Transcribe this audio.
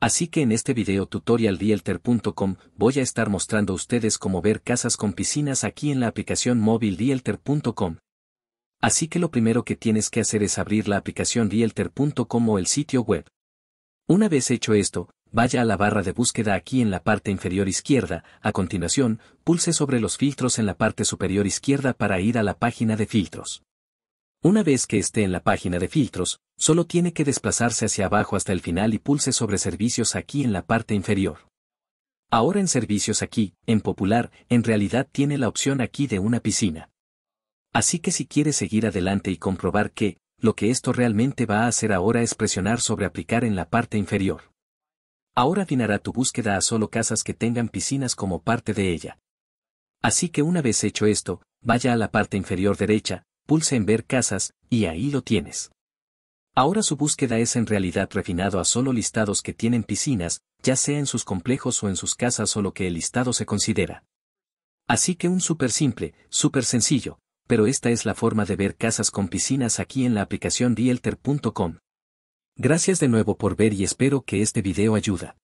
Así que en este video tutorial dielter.com voy a estar mostrando a ustedes cómo ver casas con piscinas aquí en la aplicación móvil dielter.com. Así que lo primero que tienes que hacer es abrir la aplicación dielter.com o el sitio web. Una vez hecho esto, vaya a la barra de búsqueda aquí en la parte inferior izquierda, a continuación, pulse sobre los filtros en la parte superior izquierda para ir a la página de filtros. Una vez que esté en la página de filtros, solo tiene que desplazarse hacia abajo hasta el final y pulse sobre servicios aquí en la parte inferior. Ahora en servicios aquí, en popular, en realidad tiene la opción aquí de una piscina. Así que si quieres seguir adelante y comprobar que, lo que esto realmente va a hacer ahora es presionar sobre aplicar en la parte inferior. Ahora dinará tu búsqueda a solo casas que tengan piscinas como parte de ella. Así que una vez hecho esto, vaya a la parte inferior derecha, pulsa en ver casas, y ahí lo tienes. Ahora su búsqueda es en realidad refinado a solo listados que tienen piscinas, ya sea en sus complejos o en sus casas o lo que el listado se considera. Así que un súper simple, súper sencillo, pero esta es la forma de ver casas con piscinas aquí en la aplicación realtor.com. Gracias de nuevo por ver y espero que este video ayuda.